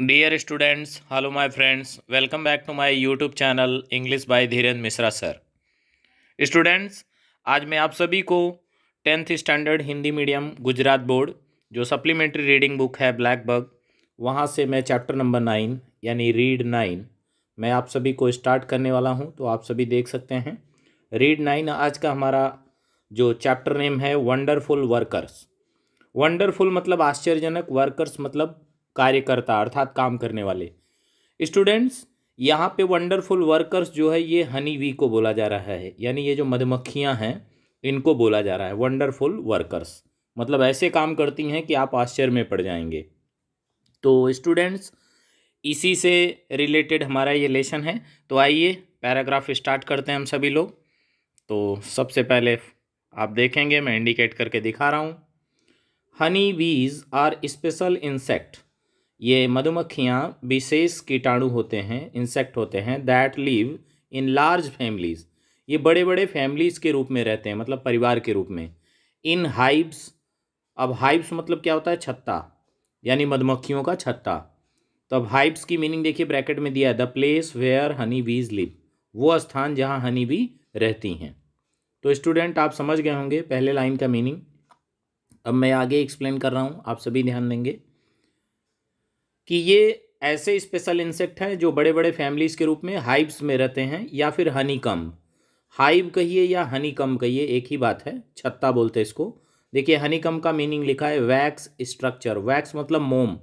dear students hello my friends welcome back to my YouTube channel English by Dhirendra Mishra sir students आज मैं आप सभी को tenth standard Hindi medium Gujarat board जो supplementary reading book है black bug वहाँ से मैं चैप्टर नंबर नाइन यानी रीड नाइन मैं आप सभी को स्टार्ट करने वाला हूँ तो आप सभी देख सकते हैं रीड नाइन आज का हमारा जो चैप्टर नेम है वंडरफुल वर्कर्स वंडरफुल मतलब आश्चर्यजनक वर्कर्स मतलब कार्यकर्ता अर्थात काम करने वाले स्टूडेंट्स यहाँ पे वंडरफुल वर्कर्स जो है ये हनी वी को बोला जा रहा है यानी ये जो मधुमक्खियाँ हैं इनको बोला जा रहा है वंडरफुल वर्कर्स मतलब ऐसे काम करती हैं कि आप आश्चर्य में पड़ जाएंगे तो स्टूडेंट्स इसी से रिलेटेड हमारा ये लेसन है तो आइए पैराग्राफ स्टार्ट करते हैं हम सभी लोग तो सबसे पहले आप देखेंगे मैं इंडिकेट करके दिखा रहा हूँ हनी वीज आर स्पेशल इंसेक्ट ये मधुमक्खियाँ विशेष कीटाणु होते हैं इंसेक्ट होते हैं that live in large families ये बड़े बड़े फैमिलीज़ के रूप में रहते हैं मतलब परिवार के रूप में इन हाइब्स अब हाइब्स मतलब क्या होता है छत्ता यानी मधुमक्खियों का छत्ता तो अब हाइब्स की मीनिंग देखिए ब्रैकेट में दिया है द प्लेस वेयर हनी बीज लिव वो स्थान जहाँ हनी बी रहती हैं तो स्टूडेंट आप समझ गए होंगे पहले लाइन का मीनिंग अब मैं आगे एक्सप्लेन कर रहा हूँ आप सभी ध्यान देंगे कि ये ऐसे स्पेशल इंसेक्ट हैं जो बड़े बड़े फैमिलीज़ के रूप में हाइब्स में रहते हैं या फिर हनीकम हाइब कहिए या हनीकम कहिए एक ही बात है छत्ता बोलते हैं इसको देखिए हनीकम का मीनिंग लिखा है वैक्स स्ट्रक्चर वैक्स मतलब मोम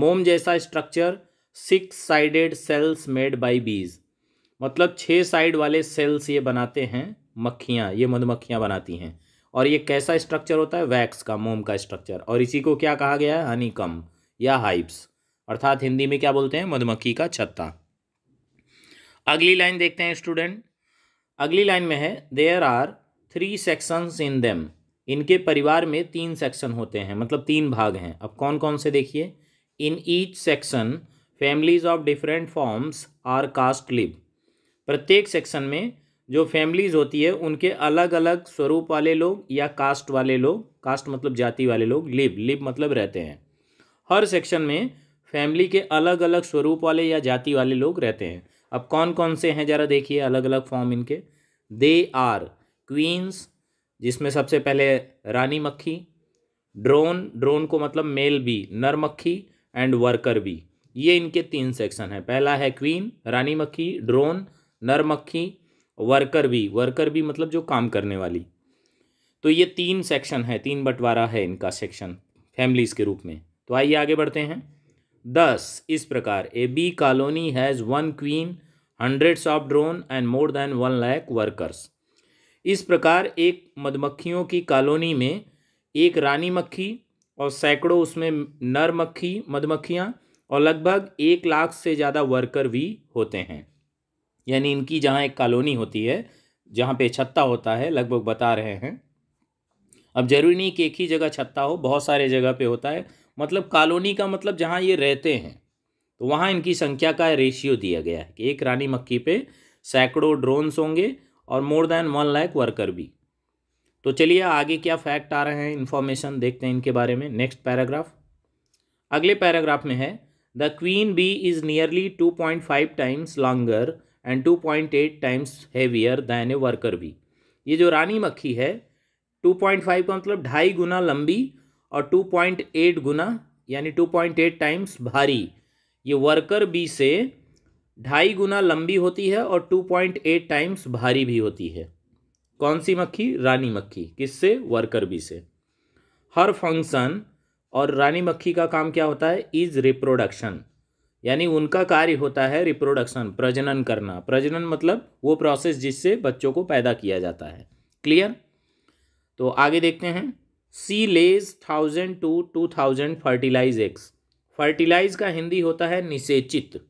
मोम जैसा structure six sided cells made by bees मतलब छः साइड वाले सेल्स ये बनाते हैं मक्खियाँ ये मधुमक्खियाँ बनाती हैं और ये कैसा स्ट्रक्चर होता है वैक्स का मोम का स्ट्रक्चर और इसी को क्या कहा गया है हनीकम या हाइप्स अर्थात हिंदी में क्या बोलते हैं मधुमक्खी का छत्ता अगली लाइन देखते हैं स्टूडेंट अगली लाइन में है there are three sections in them इनके परिवार में तीन सेक्शन होते हैं मतलब तीन भाग हैं अब कौन कौन से देखिए in each section families of different forms or caste live प्रत्येक सेक्शन में जो फैमिलीज होती है उनके अलग अलग स्वरूप वाले लोग या कास्ट वाले लोग कास्ट मतलब जाति वाले लोग लिव लिव मतलब रहते हैं हर सेक्शन में फैमिली के अलग अलग स्वरूप वाले या जाति वाले लोग रहते हैं अब कौन कौन से हैं ज़रा देखिए अलग अलग फॉर्म इनके दे आर क्वींस जिसमें सबसे पहले रानी मक्खी ड्रोन ड्रोन को मतलब मेल बी नर मक्खी एंड वर्कर बी ये इनके तीन सेक्शन हैं पहला है क्वीन रानी मक्खी ड्रोन नर मक्खी वर्कर बी वर्कर बी मतलब जो काम करने वाली तो ये तीन सेक्शन है तीन बंटवारा है इनका सेक्शन फैमिलीज़ के रूप में तो आइए आगे बढ़ते हैं दस इस प्रकार a bee colony has one queen hundreds of drone and more than one lakh workers इस प्रकार एक मधुमक्खियों की कॉलोनी में एक रानी मक्खी और सैकड़ों उसमें नर मक्खी मधुमक्खियाँ और लगभग एक लाख से ज़्यादा वर्कर भी होते हैं यानी इनकी जहाँ एक कॉलोनी होती है जहाँ पे छत्ता होता है लगभग बता रहे हैं अब जरूरी नहीं कि एक ही जगह छत्ता हो बहुत सारे जगह पे होता है मतलब कॉलोनी का मतलब जहाँ ये रहते हैं तो वहाँ इनकी संख्या का रेशियो दिया गया है कि एक रानी मक्खी पे सैकड़ों ड्रोन्स होंगे और more than one lakh worker भी तो चलिए आगे क्या फैक्ट आ रहे हैं इन्फॉर्मेशन देखते हैं इनके बारे में नेक्स्ट पैराग्राफ अगले पैराग्राफ में है the queen bee is nearly two point five times longer and two point eight times heavier than a worker भी ये जो रानी मक्खी है टू पॉइंट फाइव का मतलब ढाई गुना लंबी और 2.8 गुना यानी 2.8 टाइम्स भारी ये वर्कर बी से ढाई गुना लंबी होती है और 2.8 टाइम्स भारी भी होती है कौन सी मक्खी रानी मक्खी किससे वर्कर बी से हर फंक्शन और रानी मक्खी का काम क्या होता है इज रिप्रोडक्शन यानी उनका कार्य होता है रिप्रोडक्शन प्रजनन करना प्रजनन मतलब वो प्रोसेस जिससे बच्चों को पैदा किया जाता है क्लियर तो आगे देखते हैं she lays thousand to two thousand fertilised eggs fertilise का हिंदी होता है निषेचित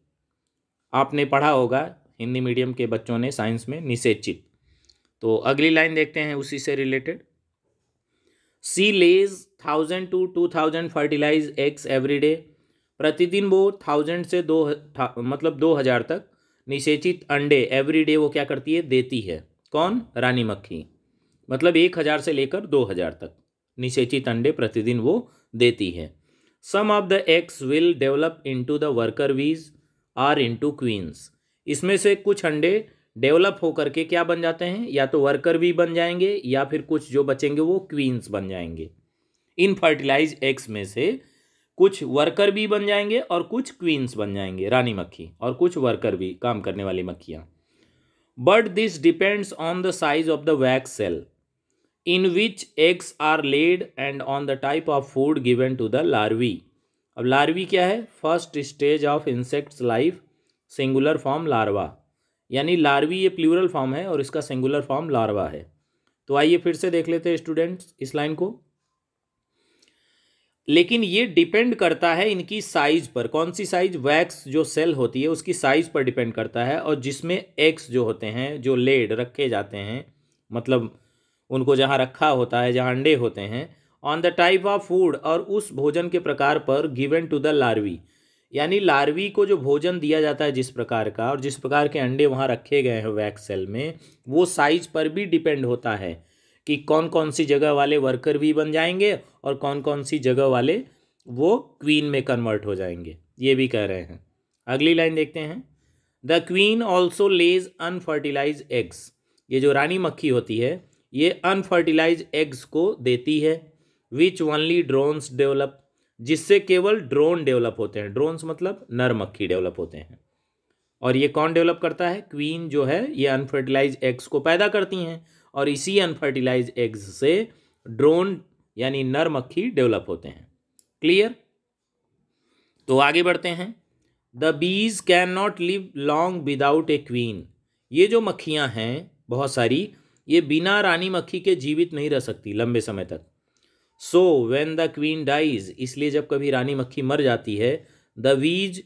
आपने पढ़ा होगा हिंदी मीडियम के बच्चों ने साइंस में निषेचित तो अगली लाइन देखते हैं उसी से related she lays thousand to two thousand fertilised eggs every day प्रतिदिन वो थाउजेंड से दो था, मतलब दो हज़ार तक निषेचित अंडे एवरी डे वो क्या करती है देती है कौन रानी मक्खी मतलब एक हज़ार से लेकर दो हज़ार तक निषेचित अंडे प्रतिदिन वो देती है some of the eggs will develop into the worker bees or into queens इसमें से कुछ अंडे डेवलप होकर के क्या बन जाते हैं या तो वर्कर भी बन जाएंगे या फिर कुछ जो बचेंगे वो क्वींस बन जाएंगे इन फर्टिलाइज एग्स में से कुछ वर्कर भी बन जाएंगे और कुछ क्वींस बन जाएंगे रानी मक्खी और कुछ वर्कर भी काम करने वाली मक्खियाँ but this depends on the size of the wax cell in which eggs are laid and on the type of food given to the larvae अब लार्वी क्या है first stage of insect's life singular form larva यानी larvae ये plural form है और इसका singular form larva है तो आइए फिर से देख लेते हैं स्टूडेंट्स इस लाइन को लेकिन ये डिपेंड करता है इनकी साइज पर कौन सी साइज वैक्स जो सेल होती है उसकी साइज पर डिपेंड करता है और जिसमें एग्स जो होते हैं जो लेड रखे जाते हैं मतलब उनको जहाँ रखा होता है जहाँ अंडे होते हैं on the type of food और उस भोजन के प्रकार पर गिवन टू द लार्वी यानी लार्वी को जो भोजन दिया जाता है जिस प्रकार का और जिस प्रकार के अंडे वहाँ रखे गए हैं वैक्स सेल में वो साइज पर भी डिपेंड होता है कि कौन कौन सी जगह वाले वर्कर भी बन जाएंगे और कौन कौन सी जगह वाले वो क्वीन में कन्वर्ट हो जाएंगे ये भी कह रहे हैं अगली लाइन देखते हैं the queen also lays unfertilised eggs ये जो रानी मक्खी होती है ये अनफर्टिलाइज एग्स को देती है विच ओनली ड्रोन्स डेवलप जिससे केवल ड्रोन डेवलप होते हैं ड्रोन्स मतलब नर मक्खी डेवलप होते हैं और ये कौन डेवलप करता है क्वीन जो है ये अनफर्टिलाइज एग्स को पैदा करती हैं और इसी अनफर्टिलाइज एग्स से ड्रोन यानी नर मक्खी डेवलप होते हैं क्लियर तो आगे बढ़ते हैं the bees can not live long without a queen ये जो मक्खियाँ हैं बहुत सारी ये बिना रानी मक्खी के जीवित नहीं रह सकती लंबे समय तक so when the queen dies इसलिए जब कभी रानी मक्खी मर जाती है the bees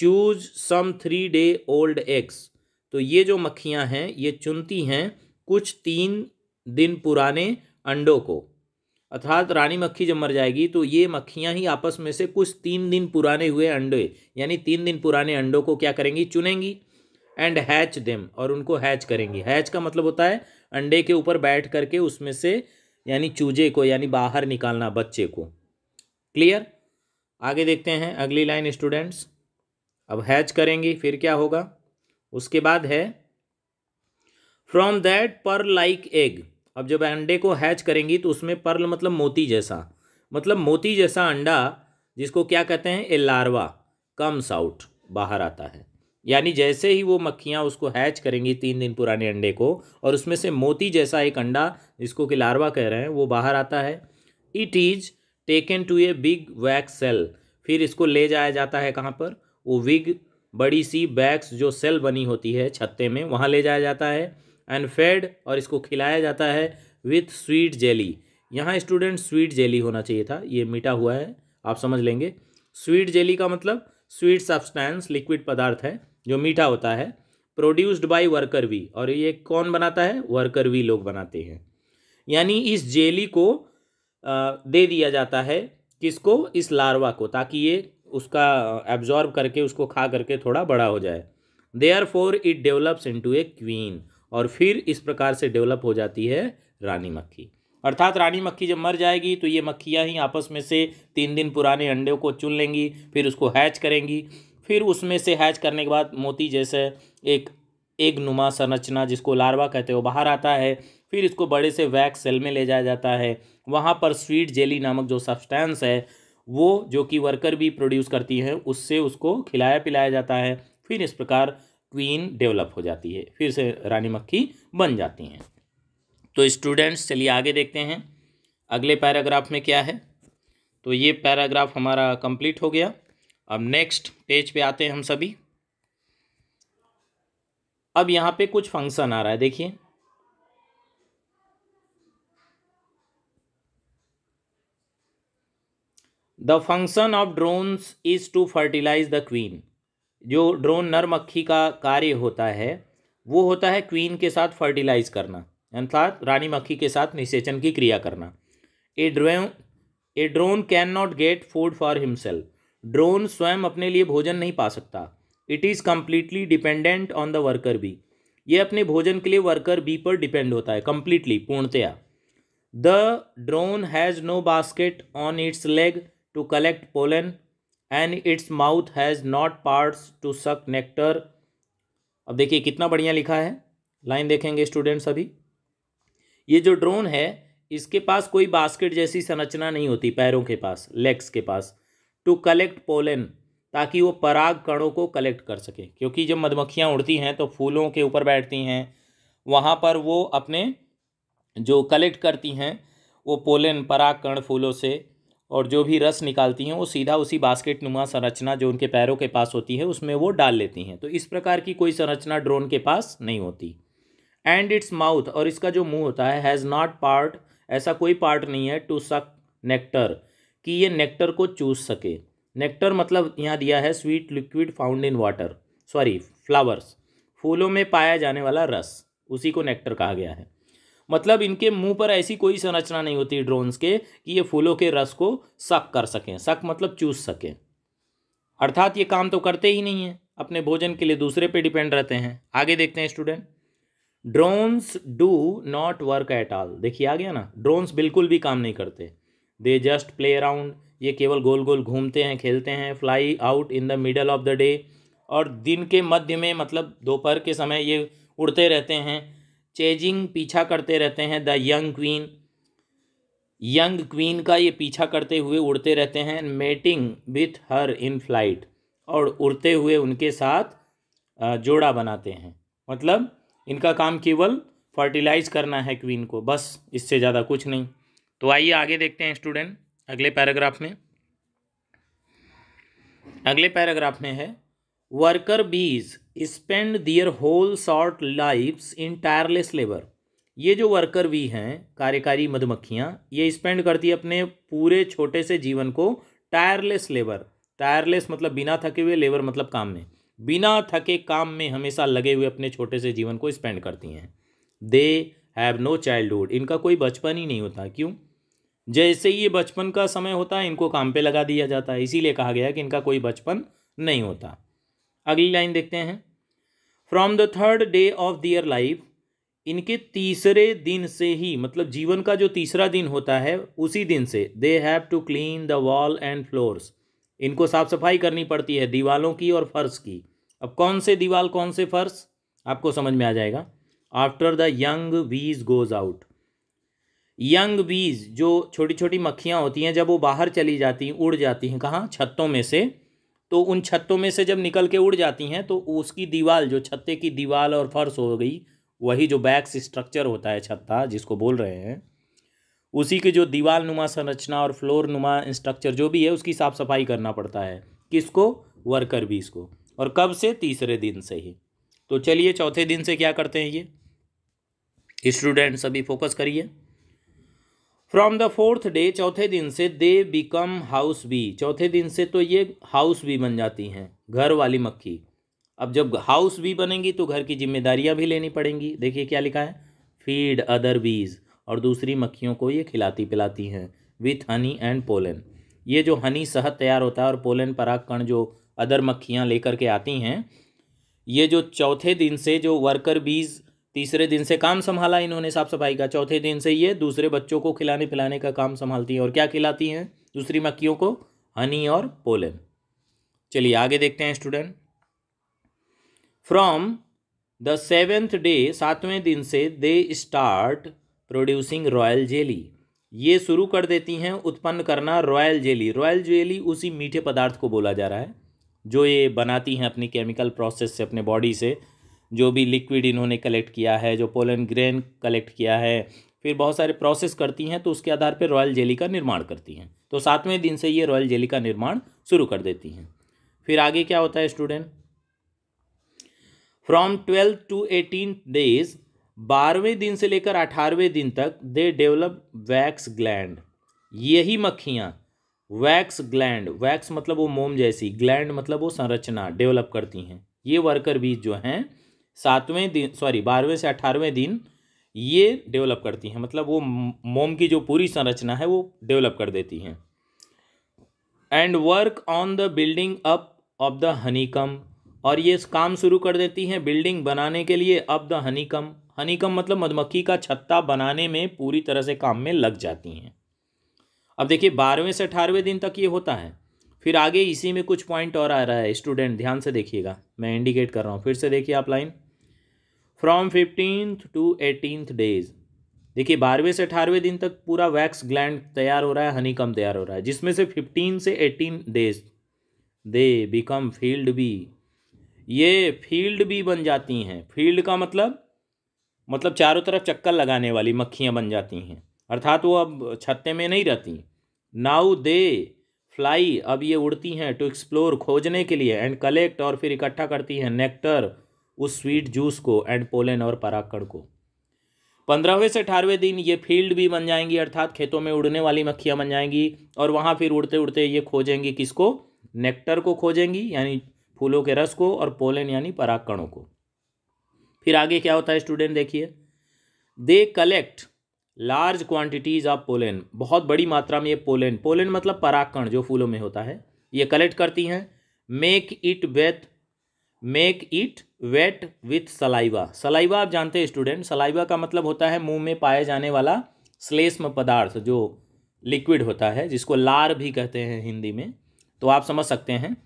choose some three day old eggs तो ये जो मक्खियाँ हैं ये चुनती हैं कुछ तीन दिन पुराने अंडों को अर्थात रानी मक्खी जब मर जाएगी तो ये मक्खियाँ ही आपस में से कुछ तीन दिन पुराने हुए अंडे यानी तीन दिन पुराने अंडों को क्या करेंगी चुनेंगी एंड हैच देम और उनको हैच करेंगी हैच का मतलब होता है अंडे के ऊपर बैठ करके उसमें से यानी चूजे को यानी बाहर निकालना बच्चे को क्लियर आगे देखते हैं अगली लाइन स्टूडेंट्स अब हैच करेंगी फिर क्या होगा उसके बाद है फ्रॉम दैट पर लाइक एग अब जब अंडे को हैच करेंगी तो उसमें पर्ल मतलब मोती जैसा मतलब मोती जैसा अंडा जिसको क्या कहते हैं ए लार्वा कम्स आउट बाहर आता है यानी जैसे ही वो मक्खियाँ उसको हैच करेंगी तीन दिन पुराने अंडे को और उसमें से मोती जैसा एक अंडा जिसको कि लार्वा कह रहे हैं वो बाहर आता है it is taken to a big wax cell फिर इसको ले जाया जाता है कहाँ पर वो विग बड़ी सी बैग्स जो सेल बनी होती है छत्ते में वहाँ ले जाया जाता है एंड फेड और इसको खिलाया जाता है विथ स्वीट जेली यहाँ स्टूडेंट स्वीट जेली होना चाहिए था ये मीठा हुआ है आप समझ लेंगे स्वीट जेली का मतलब स्वीट सब्सटेंस लिक्विड पदार्थ है जो मीठा होता है प्रोड्यूस्ड बाय वर्कर वी और ये कौन बनाता है वर्कर वी लोग बनाते हैं यानी इस जेली को दे दिया जाता है किसको इस लार्वा को ताकि ये उसका एब्जॉर्ब करके उसको खा करके थोड़ा बड़ा हो जाए therefore it develops into a queen और फिर इस प्रकार से डेवलप हो जाती है रानी मक्खी अर्थात रानी मक्खी जब मर जाएगी तो ये मक्खियाँ ही आपस में से तीन दिन पुराने अंडे को चुन लेंगी फिर उसको हैच करेंगी फिर उसमें से हैच करने के बाद मोती जैसे एक एग नुमा संरचना जिसको लार्वा कहते हो बाहर आता है फिर इसको बड़े से वैक्स सेल में ले जाया जाता है वहाँ पर स्वीट जेली नामक जो सब्सटेंस है वो जो कि वर्कर भी प्रोड्यूस करती है उससे उसको खिलाया पिलाया जाता है फिर इस प्रकार क्वीन डेवलप हो जाती है फिर से रानी मक्खी बन जाती हैं तो स्टूडेंट्स चलिए आगे देखते हैं अगले पैराग्राफ में क्या है तो ये पैराग्राफ हमारा कंप्लीट हो गया अब नेक्स्ट पेज पे आते हैं हम सभी अब यहां पे कुछ फंक्शन आ रहा है देखिए the function of drones is to fertilise the queen जो ड्रोन नर मक्खी का कार्य होता है वो होता है क्वीन के साथ फर्टिलाइज करना अर्थात रानी मक्खी के साथ निषेचन की क्रिया करना a drone a drone can not get food for himself drone स्वयं अपने लिए भोजन नहीं पा सकता it is completely dependent on the worker bee ये अपने भोजन के लिए वर्कर बी पर डिपेंड होता है कम्प्लीटली पूर्णतया the drone has no basket on its leg to collect pollen and its mouth has not parts to suck nectar अब देखिए कितना बढ़िया लिखा है लाइन देखेंगे स्टूडेंट्स अभी ये जो ड्रोन है इसके पास कोई बास्केट जैसी संरचना नहीं होती पैरों के पास लेग्स के पास टू कलेक्ट पोलन ताकि वो पराग कणों को कलेक्ट कर सके क्योंकि जब मधुमक्खियाँ उड़ती हैं तो फूलों के ऊपर बैठती हैं वहाँ पर वो अपने जो कलेक्ट करती हैं वो पोलन पराग कण फूलों से और जो भी रस निकालती हैं वो सीधा उसी बास्केट नुमा संरचना जो उनके पैरों के पास होती है उसमें वो डाल लेती हैं तो इस प्रकार की कोई संरचना ड्रोन के पास नहीं होती एंड इट्स माउथ और इसका जो मुंह होता है हैज़ नॉट पार्ट ऐसा कोई पार्ट नहीं है टू सक नेक्टर कि ये नेक्टर को चूस सके नेक्टर मतलब यहाँ दिया है sweet liquid found in water sorry flowers फूलों में पाया जाने वाला रस उसी को नेक्टर कहा गया है मतलब इनके मुंह पर ऐसी कोई संरचना नहीं होती ड्रोन्स के कि ये फूलों के रस को सक कर सकें सक मतलब चूस सकें अर्थात ये काम तो करते ही नहीं हैं अपने भोजन के लिए दूसरे पे डिपेंड रहते हैं आगे देखते हैं student drones do not work at all देखिए आ गया ना ड्रोन्स बिल्कुल भी काम नहीं करते दे जस्ट प्ले अराउंड ये केवल गोल गोल घूमते हैं खेलते हैं fly out in the middle of the day और दिन के मध्य में मतलब दोपहर के समय ये उड़ते रहते हैं चेजिंग पीछा करते रहते हैं the young queen young queen का ये पीछा करते हुए उड़ते रहते हैं mating with her in flight और उड़ते हुए उनके साथ जोड़ा बनाते हैं मतलब इनका काम केवल फर्टिलाइज़ करना है क्वीन को बस इससे ज़्यादा कुछ नहीं तो आइए आगे देखते हैं स्टूडेंट अगले पैराग्राफ में अगले पैराग्राफ में है worker bees spend their whole short lifes in tireless labour ये जो वर्कर बी हैं कार्यकारी मधुमक्खियाँ ये स्पेंड करती है अपने पूरे छोटे से जीवन को टायरलेस लेबर टायरलेस मतलब बिना थके हुए लेबर मतलब काम में बिना थके काम में हमेशा लगे हुए अपने छोटे से जीवन को स्पेंड करती हैं दे हैव नो चाइल्डहुड इनका कोई बचपन ही नहीं होता क्यों जैसे ही ये बचपन का समय होता है इनको काम पे लगा दिया जाता है इसीलिए कहा गया कि इनका कोई बचपन नहीं होता अगली लाइन देखते हैं from the third day of their life इनके तीसरे दिन से ही मतलब जीवन का जो तीसरा दिन होता है उसी दिन से they have to clean the wall and floors इनको साफ सफाई करनी पड़ती है दीवालों की और फर्श की अब कौन से दीवाल कौन से फर्श आपको समझ में आ जाएगा after the young bees goes out young bees जो छोटी छोटी मक्खियाँ होती हैं जब वो बाहर चली जाती हैं उड़ जाती हैं कहाँ छत्तों में से तो उन छत्तों में से जब निकल के उड़ जाती हैं तो उसकी दीवार जो छत्ते की दीवार और फर्श हो गई वही जो बैक्स स्ट्रक्चर होता है छत्ता जिसको बोल रहे हैं उसी के जो दीवार नुमा संरचना और फ्लोर नुमा स्ट्रक्चर जो भी है उसकी साफ़ सफाई करना पड़ता है किसको वर्कर बीज को और कब से तीसरे दिन से ही तो चलिए चौथे दिन से क्या करते हैं ये स्टूडेंट सभी फोकस करिए फ्रॉम द फोर्थ डे चौथे दिन से दे बिकम हाउस बी चौथे दिन से तो ये हाउस बी बन जाती हैं घर वाली मक्खी अब जब हाउस बी बनेंगी तो घर की जिम्मेदारियां भी लेनी पड़ेंगी देखिए क्या लिखा है फीड अदर बीज और दूसरी मक्खियों को ये खिलाती पिलाती हैं विथ हनी एंड पोलन ये जो हनी सहद तैयार होता है और पोलन परागकण जो अदर मक्खियाँ लेकर के आती हैं ये जो चौथे दिन से जो वर्कर बीज तीसरे दिन से काम संभाला इन्होंने साफ सफाई का चौथे दिन से ये दूसरे बच्चों को खिलाने पिलाने का काम संभालती हैं और क्या खिलाती हैं दूसरी मक्खियों को हनी और पोलन चलिए आगे देखते हैं student from the seventh day सातवें दिन से they start producing royal jelly ये शुरू कर देती हैं उत्पन्न करना रॉयल जेली रॉयल जेली उसी मीठे पदार्थ को बोला जा रहा है जो ये बनाती हैं अपनी केमिकल प्रोसेस से अपने बॉडी से जो भी लिक्विड इन्होंने कलेक्ट किया है जो पोलन ग्रेन कलेक्ट किया है फिर बहुत सारे प्रोसेस करती हैं तो उसके आधार पर रॉयल जेली का निर्माण करती हैं तो सातवें दिन से ये रॉयल जेली का निर्माण शुरू कर देती हैं फिर आगे क्या होता है student from twelve to eighteen days बारहवें दिन से लेकर अठारहवें दिन तक दे डेवलप वैक्स ग्लैंड यही मक्खियाँ वैक्स ग्लैंड वैक्स मतलब वो मोम जैसी ग्लैंड मतलब वो संरचना डेवलप करती हैं ये वर्कर बीज जो हैं सातवें दिन सॉरी बारहवें से अठारहवें दिन ये डेवलप करती हैं मतलब वो मोम की जो पूरी संरचना है वो डेवलप कर देती हैं and work on the building up of the honeycomb और ये काम शुरू कर देती हैं बिल्डिंग बनाने के लिए अप द हनीकम हनीकम मतलब मधुमक्खी का छत्ता बनाने में पूरी तरह से काम में लग जाती हैं अब देखिए बारहवें से अठारहवें दिन तक ये होता है फिर आगे इसी में कुछ पॉइंट और आ रहा है स्टूडेंट ध्यान से देखिएगा मैं इंडिकेट कर रहा हूँ फिर से देखिए आप line from fifteenth to eighteenth days देखिए बारहवें से अठारहवें दिन तक पूरा वैक्स ग्लैंड तैयार हो रहा है हनी कम तैयार हो रहा है जिसमें से फिफ्टीन से eighteen days they become field bee ये फील्ड बी बन जाती हैं फील्ड का मतलब मतलब चारों तरफ चक्कर लगाने वाली मक्खियाँ बन जाती हैं अर्थात वो अब छत्ते में नहीं रहती नाउ दे फ्लाई अब ये उड़ती हैं टू एक्सप्लोर खोजने के लिए एंड कलेक्ट और फिर इकट्ठा करती हैं नेक्टर उस स्वीट जूस को एंड पोलन और पराकण को पंद्रहवें से अठारहवें दिन ये फील्ड भी बन जाएंगी अर्थात खेतों में उड़ने वाली मक्खियाँ बन जाएंगी और वहाँ फिर उड़ते उड़ते ये खोजेंगी किसको नेक्टर को खोजेंगी यानी फूलों के रस को और पोलन यानी पराकड़ों को फिर आगे क्या होता है स्टूडेंट देखिए they collect large quantities of pollen बहुत बड़ी मात्रा में ये पोलन पोलन मतलब पराकण जो फूलों में होता है ये कलेक्ट करती हैं make it wet make it wet with saliva saliva आप जानते हैं स्टूडेंट सलाइवा का मतलब होता है मुंह में पाए जाने वाला श्लेष्म पदार्थ जो लिक्विड होता है जिसको लार भी कहते हैं हिंदी में तो आप समझ सकते हैं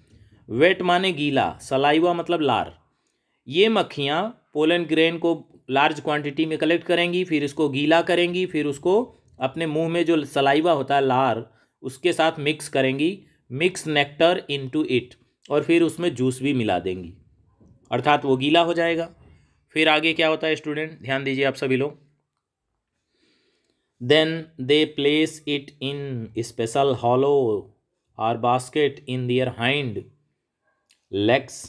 वेट माने गीला सलाइवा मतलब लार ये मक्खियाँ पोलन ग्रेन को लार्ज क्वांटिटी में कलेक्ट करेंगी फिर इसको गीला करेंगी फिर उसको अपने मुंह में जो सलाइवा होता है लार उसके साथ मिक्स करेंगी मिक्स नेक्टर इनटू इट और फिर उसमें जूस भी मिला देंगी अर्थात वो गीला हो जाएगा फिर आगे क्या होता है स्टूडेंट ध्यान दीजिए आप सभी लोग then they place it in special hollow और basket in their hind legs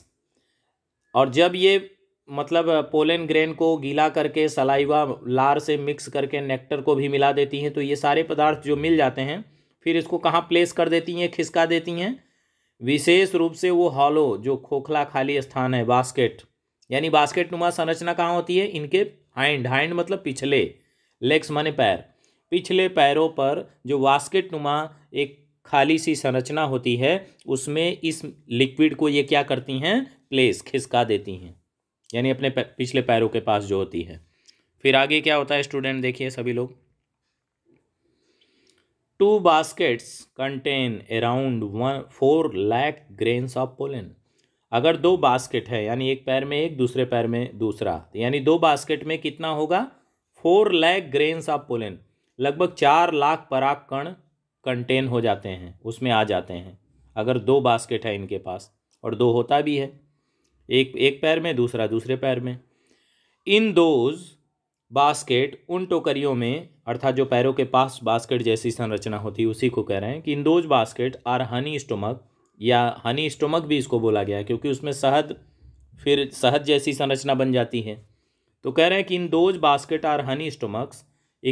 और जब ये मतलब पोलन ग्रेन को गीला करके सलाइवा लार से मिक्स करके नेक्टर को भी मिला देती हैं तो ये सारे पदार्थ जो मिल जाते हैं फिर इसको कहाँ प्लेस कर देती हैं खिसका देती हैं विशेष रूप से वो हॉलो जो खोखला खाली स्थान है बास्केट यानी बास्केट नुमा संरचना कहाँ होती है इनके हाइंड हाइंड मतलब पिछले लेग्स माने पैर पिछले पैरों पर जो बास्केट नुमा एक खाली सी संरचना होती है उसमें इस लिक्विड को ये क्या करती हैं प्लेस खिसका देती हैं यानी अपने पिछले पैरों के पास जो होती है फिर आगे क्या होता है स्टूडेंट देखिए सभी लोग two baskets contain around one four lakh grains of pollen अगर दो बास्केट है यानी एक पैर में एक दूसरे पैर में दूसरा यानी दो बास्केट में कितना होगा four lakh grains of pollen लगभग चार लाख पराग कण कंटेन हो जाते हैं उसमें आ जाते हैं अगर दो बास्केट है इनके पास और दो होता भी है एक एक पैर में दूसरा दूसरे पैर में इन दोज बास्केट उन टोकरियों में अर्थात जो पैरों के पास बास्केट जैसी संरचना होती है उसी को कह रहे हैं कि in those basket are honey stomach या हनी स्टोमक भी इसको बोला गया है क्योंकि उसमें शहद फिर शहद जैसी संरचना बन जाती है तो कह रहे हैं कि in those basket are honey stomachs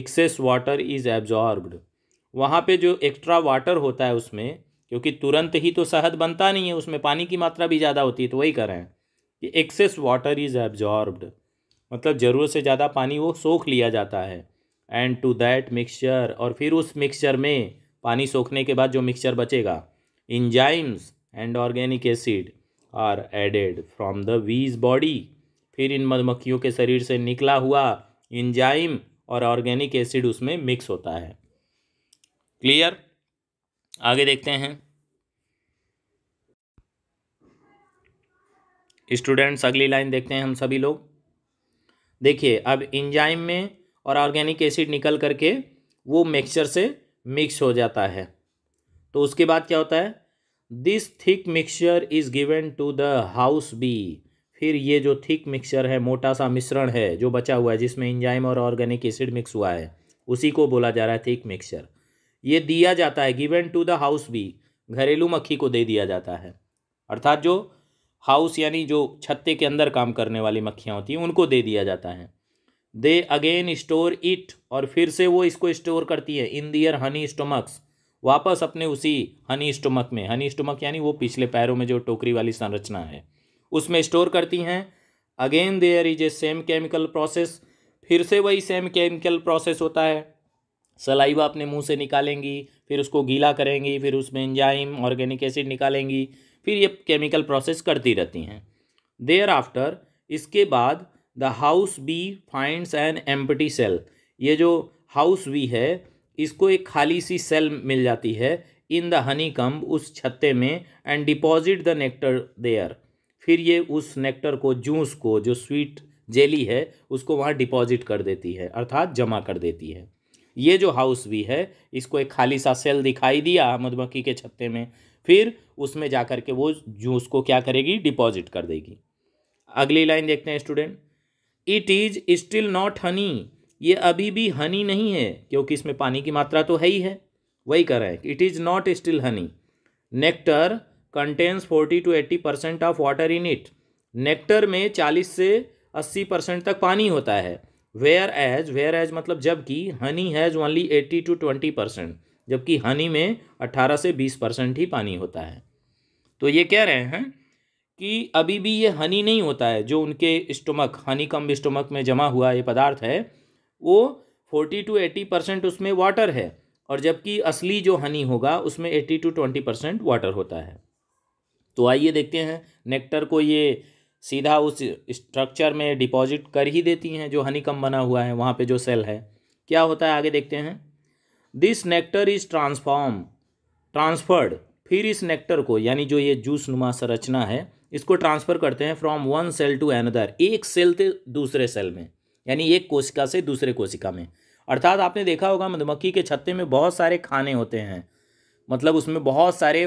excess water is absorbed वहाँ पे जो एक्स्ट्रा वाटर होता है उसमें क्योंकि तुरंत ही तो शहद बनता नहीं है उसमें पानी की मात्रा भी ज़्यादा होती है तो वही कर रहे हैं कि एक्सेस वाटर इज़ एब्जॉर्ब्ड मतलब ज़रूरत से ज़्यादा पानी वो सोख लिया जाता है एंड टू दैट मिक्सचर और फिर उस मिक्सचर में पानी सोखने के बाद जो मिक्सचर बचेगा enzymes and organic acid are added from the bee's body फिर इन मधुमक्खियों के शरीर से निकला हुआ इंजाइम और ऑर्गेनिक एसिड उसमें मिक्स होता है क्लियर आगे देखते हैं स्टूडेंट्स अगली लाइन देखते हैं हम सभी लोग देखिए अब इंजाइम में और ऑर्गेनिक एसिड निकल करके वो मिक्सचर से मिक्स हो जाता है तो उसके बाद क्या होता है this thick mixture is given to the house bee फिर ये जो थिक मिक्सचर है मोटा सा मिश्रण है जो बचा हुआ है जिसमें इंजाइम और ऑर्गेनिक एसिड मिक्स हुआ है उसी को बोला जा रहा है थिक मिक्सचर ये दिया जाता है given to the house bee घरेलू मक्खी को दे दिया जाता है अर्थात जो हाउस यानी जो छत्ते के अंदर काम करने वाली मक्खियाँ होती हैं उनको दे दिया जाता है दे अगेन स्टोर इट और फिर से वो इसको स्टोर करती है इन दियर हनी स्टोमक्स वापस अपने उसी हनी स्टोमक में हनी स्टोमक यानी वो पिछले पैरों में जो टोकरी वाली संरचना है उसमें स्टोर करती हैं again there is a same chemical process फिर से वही सेम केमिकल प्रोसेस होता है सलाइवा अपने मुंह से निकालेंगी फिर उसको गीला करेंगी फिर उसमें एंजाइम ऑर्गेनिक एसिड निकालेंगी फिर ये केमिकल प्रोसेस करती रहती हैं देयर आफ्टर इसके बाद the house bee finds an empty cell ये जो हाउस बी है इसको एक खाली सी सेल मिल जाती है इन द हनी कम्ब उस छत्ते में and deposit the nectar there फिर ये उस नेक्टर को जूस को जो स्वीट जेली है उसको वहाँ डिपॉजिट कर देती है अर्थात जमा कर देती है ये जो हाउस भी है इसको एक खाली सा सेल दिखाई दिया मधुमक्खी के छत्ते में फिर उसमें जा कर के वो जो उसको क्या करेगी डिपॉजिट कर देगी अगली लाइन देखते हैं student it is still not honey ये अभी भी हनी नहीं है क्योंकि इसमें पानी की मात्रा तो है ही है वही कर रहे हैं it is not still honey nectar contains forty to eighty percent of water in it nectar में चालीस से अस्सी परसेंट तक पानी होता है वेयर एज वेयर एज मतलब जबकि honey has only eighty to twenty percent जबकि हनी में अट्ठारह से बीस परसेंट ही पानी होता है तो ये कह रहे हैं कि अभी भी ये हनी नहीं होता है जो उनके स्टोमक हनी कम स्टोमक में जमा हुआ ये पदार्थ है वो फोर्टी टू एट्टी परसेंट उसमें वाटर है और जबकि असली जो हनी होगा उसमें eighty to twenty percent water होता है तो आइए देखते हैं नेक्टर को ये सीधा उस स्ट्रक्चर में डिपॉजिट कर ही देती हैं जो हनीकम बना हुआ है वहाँ पे जो सेल है क्या होता है आगे देखते हैं this nectar is transform transferred फिर इस नेक्टर को यानी जो ये जूस नुमा संरचना है इसको ट्रांसफ़र करते हैं from one cell to another एक सेल से दूसरे सेल में यानी एक कोशिका से दूसरे कोशिका में अर्थात आपने देखा होगा मधुमक्खी के छत्ते में बहुत सारे खाने होते हैं मतलब उसमें बहुत सारे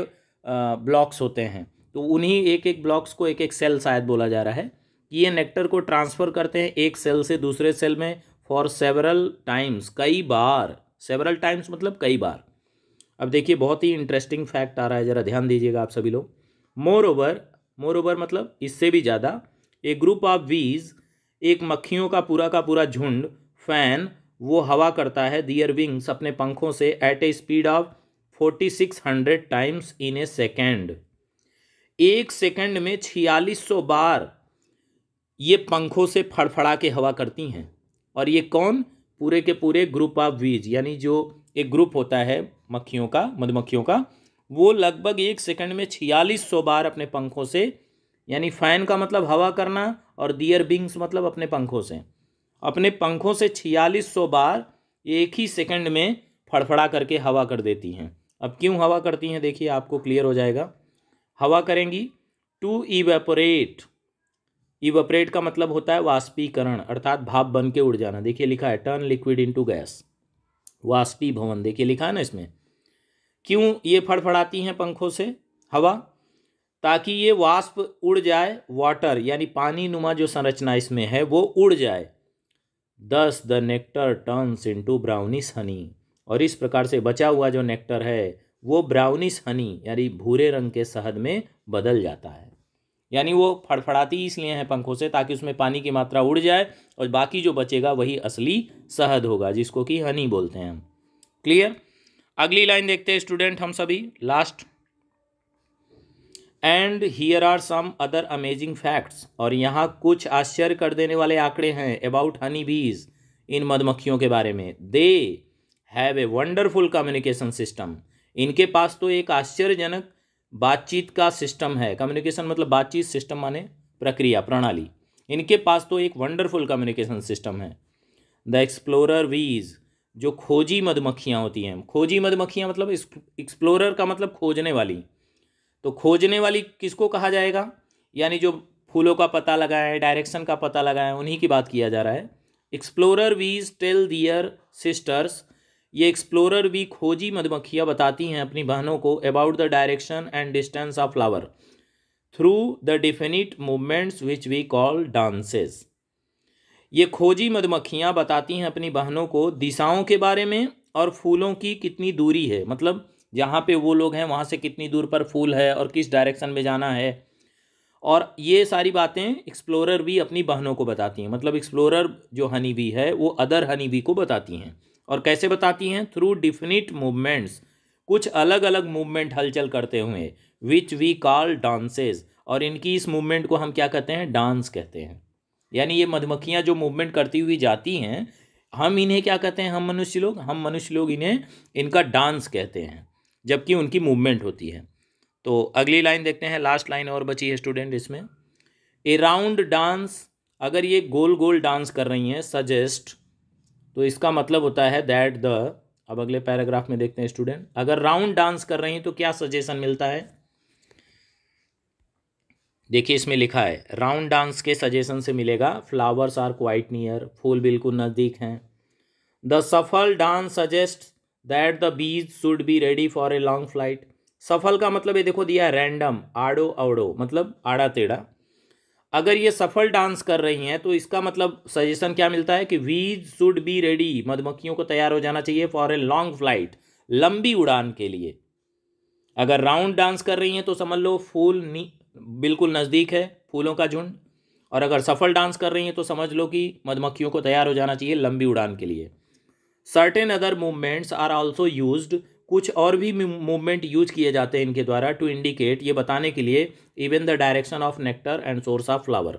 ब्लॉक्स होते हैं तो उन्हीं एक एक ब्लॉक्स को एक एक सेल शायद बोला जा रहा है कि ये नेक्टर को ट्रांसफ़र करते हैं एक सेल से दूसरे सेल में फॉर सेवरल टाइम्स कई बार सेवरल टाइम्स मतलब कई बार अब देखिए बहुत ही इंटरेस्टिंग फैक्ट आ रहा है ज़रा ध्यान दीजिएगा आप सभी लोग मोर ओवर मोर ओवर मतलब इससे भी ज़्यादा ए ग्रुप ऑफ वीज एक मक्खियों का पूरा का पूरा झुंड फैन वो हवा करता है दियर विंग्स अपने पंखों से at a speed of forty six hundred times in a second एक सेकंड में छियालीस सौ बार ये पंखों से फड़फड़ा के हवा करती हैं और ये कौन पूरे के पूरे ग्रुप ऑफ वीज यानी जो एक ग्रुप होता है मक्खियों का मधुमक्खियों का वो लगभग एक सेकंड में छियालीस सौ बार अपने पंखों से यानी फ़ैन का मतलब हवा करना और दियर बिंग्स मतलब अपने पंखों से अपने पंखों से छियालीस सौ बार एक ही सेकंड में फड़फड़ा करके हवा कर देती हैं अब क्यों हवा करती हैं देखिए आपको क्लियर हो जाएगा हवा करेंगी टू इवेपोरेट इवेपोरेट का मतलब होता है वाष्पीकरण अर्थात भाप बन के उड़ जाना देखिए लिखा है टर्न लिक्विड इनटू गैस वाष्पी भवन देखिए लिखा है ना इसमें क्यों ये फड़फड़ाती हैं पंखों से हवा ताकि ये वाष्प उड़ जाए वाटर यानी पानी नुमा जो संरचना इसमें है वो उड़ जाए thus the nectar turns into brownish honey और इस प्रकार से बचा हुआ जो नेक्टर है वो ब्राउनिश हनी यानी भूरे रंग के शहद में बदल जाता है यानी वो फड़फड़ाती इसलिए हैं पंखों से ताकि उसमें पानी की मात्रा उड़ जाए और बाकी जो बचेगा वही असली शहद होगा जिसको कि हनी बोलते हैं हम क्लियर अगली लाइन देखते हैं स्टूडेंट हम सभी last and here are some other amazing facts और यहाँ कुछ आश्चर्य कर देने वाले आंकड़े हैं अबाउट हनी बीज इन मधुमक्खियों के बारे में they have a wonderful communication system इनके पास तो एक आश्चर्यजनक बातचीत का सिस्टम है कम्युनिकेशन मतलब बातचीत सिस्टम माने प्रक्रिया प्रणाली इनके पास तो एक वंडरफुल कम्युनिकेशन सिस्टम है द एक्सप्लोरर वीज जो खोजी मधुमक्खियाँ होती हैं खोजी मधुमक्खियाँ मतलब एक्सप्लोरर का मतलब खोजने वाली तो खोजने वाली किसको कहा जाएगा यानी जो फूलों का पता लगाएं डायरेक्शन का पता लगाएं उन्हीं की बात किया जा रहा है explorer bees tell their sisters ये एक्सप्लोरर भी खोजी मधुमक्खियाँ बताती हैं अपनी बहनों को about the direction and distance of flower through the definite movements which we call dances ये खोजी मधुमक्खियाँ बताती हैं अपनी बहनों को दिशाओं के बारे में और फूलों की कितनी दूरी है मतलब जहाँ पे वो लोग हैं वहाँ से कितनी दूर पर फूल है और किस डायरेक्शन में जाना है और ये सारी बातें एक्सप्लोरर भी अपनी बहनों को बताती हैं मतलब एक्सप्लोरर जो हनी भी है वो अदर हनी भी को बताती हैं और कैसे बताती हैं थ्रू डिफिनिट मूवमेंट्स कुछ अलग अलग मूवमेंट हलचल करते हुए विच वी कॉल डांसेज और इनकी इस मूवमेंट को हम क्या कहते हैं डांस कहते हैं यानी ये मधुमक्खियाँ जो मूवमेंट करती हुई जाती हैं हम इन्हें क्या कहते हैं हम मनुष्य लोग हम मनुष्य लोग इन्हें इनका डांस कहते हैं जबकि उनकी मूवमेंट होती है तो अगली लाइन देखते हैं लास्ट लाइन और बची है स्टूडेंट इसमें ए राउंड डांस अगर ये गोल गोल डांस कर रही हैं सजेस्ट तो इसका मतलब होता है दैट द अब अगले पैराग्राफ में देखते हैं स्टूडेंट अगर राउंड डांस कर रही तो क्या सजेशन मिलता है देखिए इसमें लिखा है राउंड डांस के सजेशन से मिलेगा फ्लावर्स आर क्वाइट नियर फूल बिल्कुल नज़दीक हैं the shuffle dance suggest that the bees should be ready for a long flight shuffle का मतलब ये देखो दिया है रैंडम आड़ो अवड़ो मतलब आड़ा टेढ़ा अगर ये सफल डांस कर रही हैं तो इसका मतलब सजेशन क्या मिलता है कि वी शुड बी रेडी मधुमक्खियों को तैयार हो जाना चाहिए फॉर ए लॉन्ग फ्लाइट लंबी उड़ान के लिए अगर राउंड डांस कर रही हैं तो समझ लो फूल बिल्कुल नज़दीक है फूलों का झुंड और अगर सफल डांस कर रही हैं तो समझ लो कि मधुमक्खियों को तैयार हो जाना चाहिए लंबी उड़ान के लिए certain other movements are also use कुछ और भी मूवमेंट यूज किए जाते हैं इनके द्वारा टू इंडिकेट ये बताने के लिए even the direction of nectar and source of flower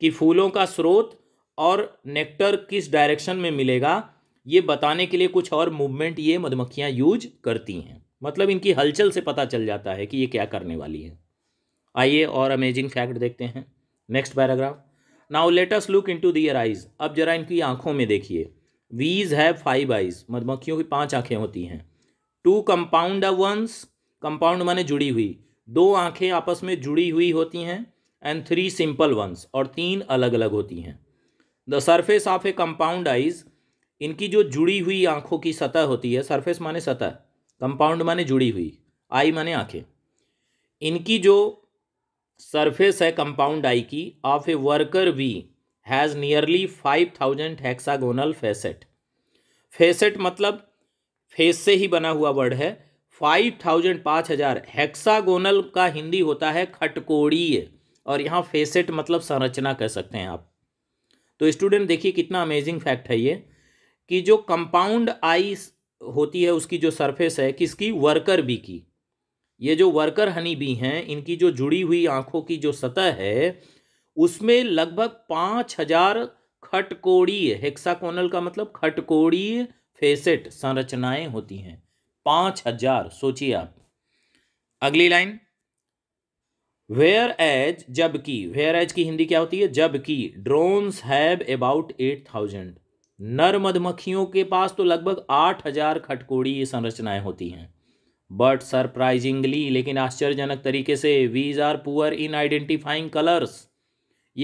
कि फूलों का स्रोत और नेक्टर किस डायरेक्शन में मिलेगा ये बताने के लिए कुछ और मूवमेंट ये मधुमक्खियाँ यूज करती हैं मतलब इनकी हलचल से पता चल जाता है कि ये क्या करने वाली है आइए और अमेजिंग फैक्ट देखते हैं next paragraph now let's look into their eyes अब जरा इनकी आँखों में देखिए वीज है फाइव आइज मधुमक्खियों की पाँच आँखें होती हैं टू कंपाउंड वंस कंपाउंड माने जुड़ी हुई दो आंखें आपस में जुड़ी हुई होती हैं एंड थ्री सिंपल वंस और तीन अलग अलग होती हैं the surface of a compound eyes इनकी जो जुड़ी हुई आंखों की सतह होती है सरफेस माने सतह कंपाउंड माने जुड़ी हुई आई माने आंखें इनकी जो सरफेस है कंपाउंड आई की of a worker bee has nearly five thousand hexagonal facet facet मतलब फेस से ही बना हुआ वर्ड है फाइव थाउजेंड पाँच हज़ार हेक्सागोनल का हिंदी होता है खटकोड़ीय और यहाँ फेसेट मतलब संरचना कह सकते हैं आप तो स्टूडेंट देखिए कितना अमेजिंग फैक्ट है ये कि जो कंपाउंड आई होती है उसकी जो सरफेस है किसकी वर्कर बी की ये जो वर्कर हनी बी हैं इनकी जो जुड़ी हुई आँखों की जो सतह है उसमें लगभग पाँच हज़ार खटकोड़ीय हेक्साकोनल का मतलब खटकोड़ीय फेसेट संरचनाएं होती हैं पाँच हजार सोचिए आप अगली लाइन वेयर एज जबकि वेयर एज की हिंदी क्या होती है जबकि drones have about eight thousand नर मधुमक्खियों के पास तो लगभग आठ हजार खटकोड़ी ये संरचनाएं होती हैं बट सरप्राइजिंगली लेकिन आश्चर्यजनक तरीके से bees are poor in identifying colours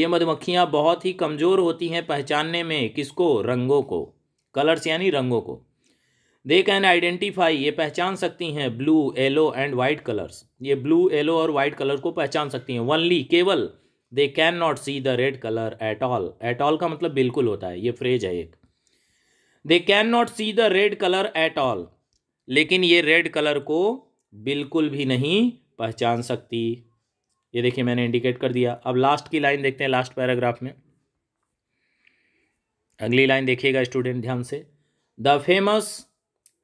ये मधुमक्खियाँ बहुत ही कमज़ोर होती हैं पहचानने में किसको रंगों को कलर्स यानी रंगों को दे कैन आइडेंटिफाई ये पहचान सकती हैं blue yellow and white colours ये ब्लू येलो और वाइट कलर को पहचान सकती हैं वनली केवल they can not see the red colour at all at all का मतलब बिल्कुल होता है ये फ्रेज है एक they can not see the red colour at all लेकिन ये रेड कलर को बिल्कुल भी नहीं पहचान सकती ये देखिए मैंने इंडिकेट कर दिया अब लास्ट की लाइन देखते हैं लास्ट पैराग्राफ में अगली लाइन देखिएगा स्टूडेंट ध्यान से द फेमस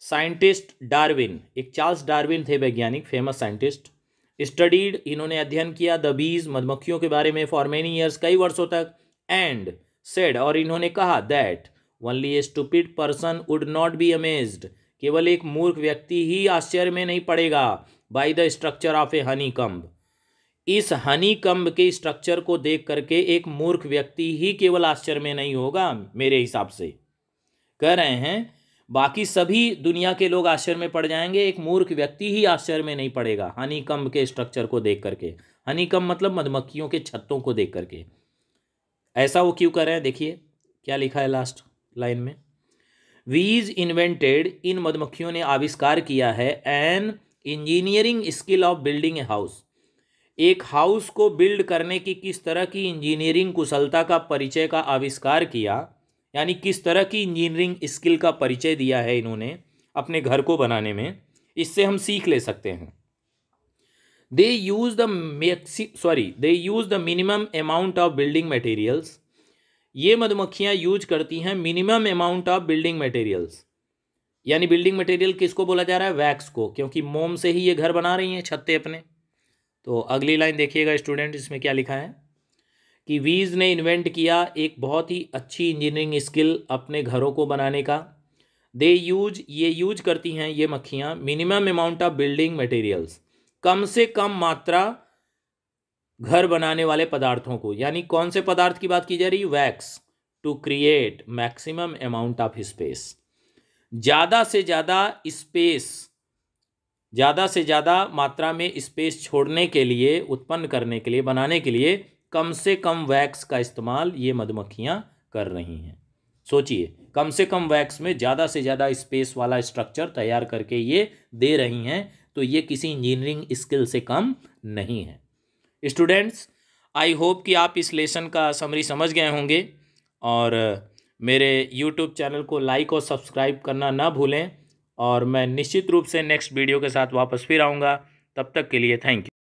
साइंटिस्ट डार्विन एक चार्ल्स डार्विन थे वैज्ञानिक फेमस साइंटिस्ट स्टडीड इन्होंने अध्ययन किया द बीज मधुमक्खियों के बारे में फॉर मेनी ईयर्स कई वर्षों तक एंड सेड और इन्होंने कहा that only a stupid person would not be amazed केवल एक मूर्ख व्यक्ति ही आश्चर्य में नहीं पड़ेगा by the structure of a honeycomb इस हनी कम्ब के स्ट्रक्चर को देख करके एक मूर्ख व्यक्ति ही केवल आश्चर्य में नहीं होगा मेरे हिसाब से कह रहे हैं बाकी सभी दुनिया के लोग आश्चर्य में पड़ जाएंगे एक मूर्ख व्यक्ति ही आश्चर्य में नहीं पड़ेगा हनी कम्ब के स्ट्रक्चर को देख करके हनी कम्ब मतलब मधुमक्खियों के छत्तों को देख करके ऐसा वो क्यों कर रहे हैं देखिए क्या लिखा है लास्ट लाइन में वीज इन्वेंटेड इन मधुमक्खियों ने आविष्कार किया है an engineering skill of building a house एक हाउस को बिल्ड करने की किस तरह की इंजीनियरिंग कुशलता का परिचय का आविष्कार किया यानी किस तरह की इंजीनियरिंग स्किल का परिचय दिया है इन्होंने अपने घर को बनाने में इससे हम सीख ले सकते हैं they use the maxi sorry they use the minimum amount of building materials ये मधुमक्खियाँ यूज करती हैं minimum amount of building materials यानी बिल्डिंग मटेरियल किसको बोला जा रहा है वैक्स को क्योंकि मोम से ही ये घर बना रही हैं छत्ते अपने तो अगली लाइन देखिएगा स्टूडेंट इसमें क्या लिखा है कि वीज ने इन्वेंट किया एक बहुत ही अच्छी इंजीनियरिंग स्किल अपने घरों को बनाने का दे यूज ये यूज करती हैं ये मक्खियाँ minimum amount of building materials कम से कम मात्रा घर बनाने वाले पदार्थों को यानी कौन से पदार्थ की बात की जा रही ways to create maximum amount of space ज़्यादा से ज़्यादा स्पेस ज़्यादा से ज़्यादा मात्रा में स्पेस छोड़ने के लिए उत्पन्न करने के लिए बनाने के लिए कम से कम वैक्स का इस्तेमाल ये मधुमक्खियाँ कर रही हैं सोचिए कम से कम वैक्स में ज़्यादा से ज़्यादा स्पेस वाला स्ट्रक्चर तैयार करके ये दे रही हैं तो ये किसी इंजीनियरिंग स्किल से कम नहीं है स्टूडेंट्स आई होप कि आप इस लेसन का समरी समझ गए होंगे और मेरे यूट्यूब चैनल को लाइक और सब्सक्राइब करना ना भूलें और मैं निश्चित रूप से नेक्स्ट वीडियो के साथ वापस फिर आऊँगा तब तक के लिए थैंक यू